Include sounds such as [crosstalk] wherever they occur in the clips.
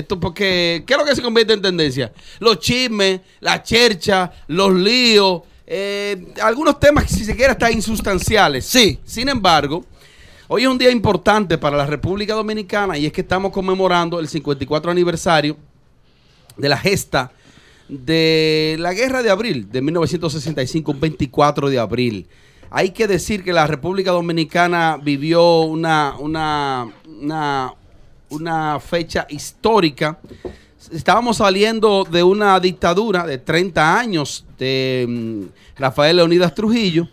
Esto porque, ¿qué es lo que se convierte en tendencia? Los chismes, la chercha, los líos, eh, algunos temas que si se quiere están insustanciales. Sí. Sin embargo, hoy es un día importante para la República Dominicana y es que estamos conmemorando el 54 aniversario de la gesta de la guerra de abril de 1965, 24 de abril. Hay que decir que la República Dominicana vivió una, una una fecha histórica. Estábamos saliendo de una dictadura de 30 años de mm, Rafael Leonidas Trujillo.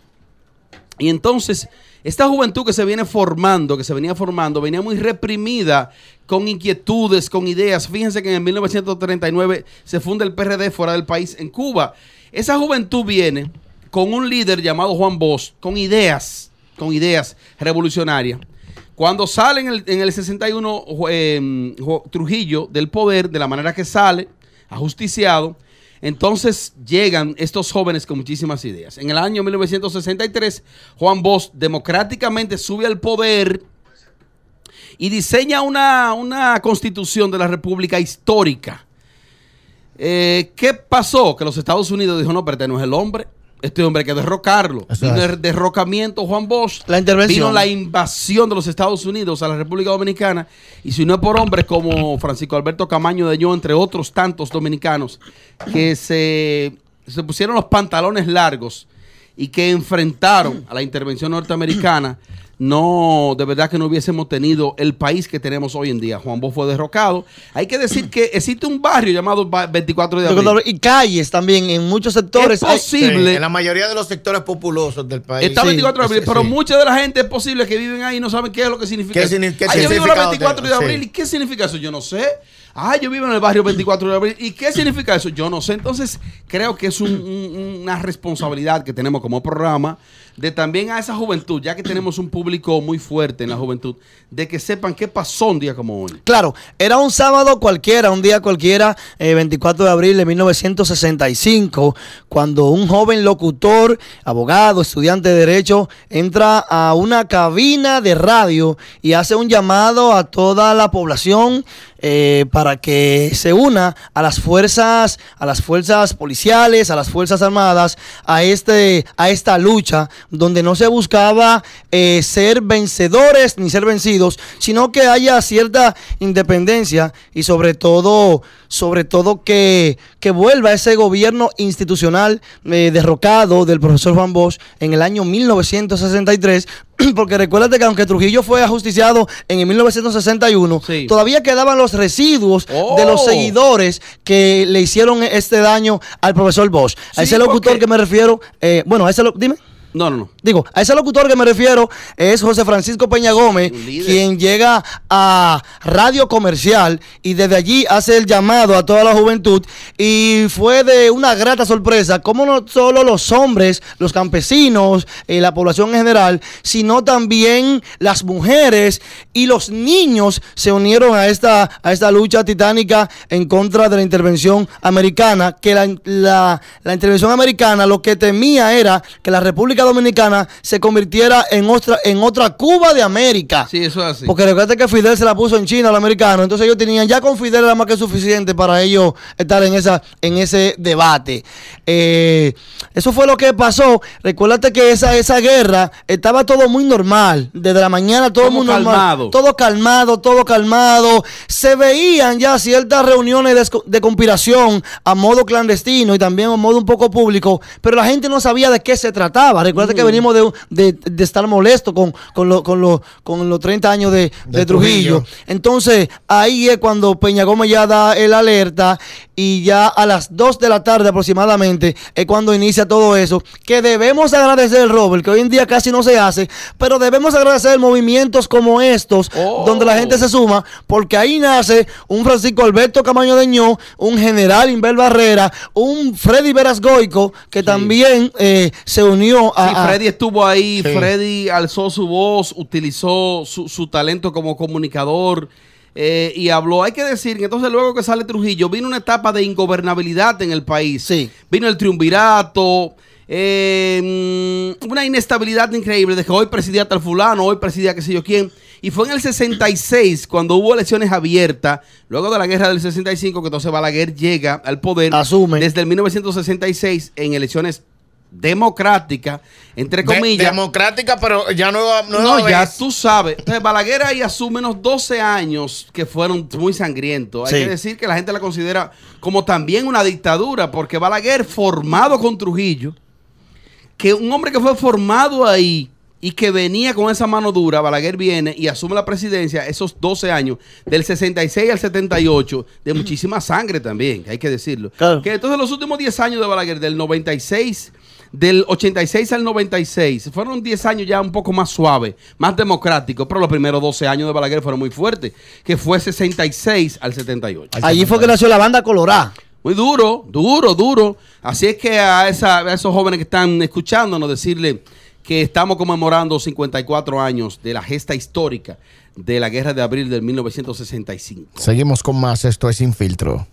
Y entonces, esta juventud que se viene formando, que se venía formando, venía muy reprimida con inquietudes, con ideas. Fíjense que en 1939 se funda el PRD fuera del país en Cuba. Esa juventud viene con un líder llamado Juan Bosch, con ideas, con ideas revolucionarias. Cuando sale en el, 61 em, Trujillo del poder, de la manera que sale, ajusticiado, entonces llegan estos jóvenes con muchísimas ideas. En el año 1963, Juan Bosch democráticamente sube al poder y diseña una, constitución de la República histórica. Eh, ¿Qué pasó? Que los Estados Unidos dijo, no, pero este no es el hombre este hombre hay que derrocarlo. Vino el derrocamiento Juan Bosch. La Vino la invasión de los Estados Unidos a la República Dominicana. Y si no es por hombres como Francisco Alberto Camaño de Yo, entre otros tantos dominicanos, que se, se pusieron los pantalones largos y que enfrentaron a la intervención norteamericana, no, de verdad que no hubiésemos tenido el país que tenemos hoy en día. Juan Bos fue derrocado. Hay que decir que existe un barrio llamado 24 de abril. Y calles también en muchos sectores. Es posible. en la mayoría de los sectores populosos del país. Está 24 de abril, pero mucha de la gente es posible que viven ahí y no saben qué es lo que significa. ¿Qué, significa yo vivo 24 de abril y qué significa eso? Yo no sé. Ah, yo vivo en el barrio 24 de abril. ¿Y qué significa eso? Yo no sé. Entonces, creo que es una responsabilidad que tenemos como programa de también a esa juventud, ya que tenemos un público muy fuerte en la juventud, de que sepan qué pasó un día como hoy. Claro, era un sábado cualquiera, un día cualquiera, 24 eh, de abril de 1965, cuando un joven locutor, abogado, estudiante de derecho, entra a una cabina de radio y hace un llamado a toda la población eh, para que se una a las fuerzas, a las fuerzas policiales, a las fuerzas armadas, a este, a esta lucha donde no se buscaba eh, ser vencedores ni ser vencidos, sino que haya cierta independencia y sobre todo, sobre todo que, vuelva ese gobierno institucional eh, derrocado del profesor Juan Bosch en el año 1963, [clears throat] porque recuérdate que aunque Trujillo fue ajusticiado en el 1961, todavía quedaban los residuos de los oh. seguidores que le hicieron este daño al profesor Bosch. a ese locutor que me refiero, eh, bueno, a ese, dime. No, no, no. Digo, a ese locutor que me refiero es José Francisco Peña Gómez, quien llega a Radio Comercial y desde allí hace el llamado a toda la juventud y fue de una grata sorpresa, como no solo los hombres, los campesinos, y eh, la población en general, sino también las mujeres y los niños se unieron a esta, a esta lucha titánica en contra de la intervención americana, que la intervención americana lo que temía era que la República Dominicana se convirtiera en otra, en otra Cuba de América. Sí, eso es así. Porque recuerda que Fidel se la puso en China, los americanos. Entonces ellos tenían ya con Fidel era más que suficiente para ellos estar en, esa, en ese debate. Eh, eso fue lo que pasó. Recuérdate que esa, esa guerra estaba todo muy normal. Desde la mañana todo muy normal. Todo calmado, todo calmado. Se veían ya ciertas reuniones de, de conspiración a modo clandestino y también a modo un poco público, pero la gente no sabía de qué se trataba. Recuerda que mm. venimos de, estar molestos con, con, con, los 30 años de, Trujillo. Entonces, ahí es cuando Peña Gómez ya da el alerta y ya a las 2 de la tarde aproximadamente es cuando inicia todo eso, que debemos agradecer, Robert, que hoy en día casi no se hace, pero debemos agradecer movimientos como estos, oh. donde la gente se suma, porque ahí nace un Francisco Alberto Camaño de Ño, un general Inver Barrera, un Freddy Veras Goico, que también eh, se unió Ah, sí, ah. Freddy estuvo ahí, Freddy alzó su voz, utilizó su, su talento como comunicador. Eh, y habló. Hay que decir que entonces luego que sale Trujillo, vino una etapa de ingobernabilidad en el país. Sí. Vino el triunvirato, eh, mm, una inestabilidad increíble de que hoy presidía tal fulano, hoy presidía qué sé yo quién. Y fue en el 66 cuando hubo elecciones abiertas, luego de la guerra del 65, que entonces Balaguer llega al poder. Asume. Desde el 1966 en elecciones democrática, entre comillas. democrática, pero ya no no ya tú sabes. Entonces, Balaguer ahí asume unos 12 años que fueron muy sangrientos. Hay que decir que la gente la considera como también una dictadura, porque Balaguer, formado con Trujillo, que un hombre que fue formado ahí y que venía con esa mano dura, Balaguer viene y asume la presidencia esos 12 años, del 66 al 78, de muchísima sangre también, hay que decirlo. Que entonces los últimos 10 años de Balaguer, del 96 del 86 al 96 fueron 10 años ya un poco más suaves, más democráticos, pero los primeros 12 años de Balaguer fueron muy fuertes, que fue 66 al 78. Allí fue que nació la banda colorada. Muy duro, duro, duro. Así es que a, esos jóvenes que están escuchándonos decirle que estamos conmemorando 54 años de la gesta histórica de la guerra de abril de 1965. Seguimos con más, esto es Infiltro.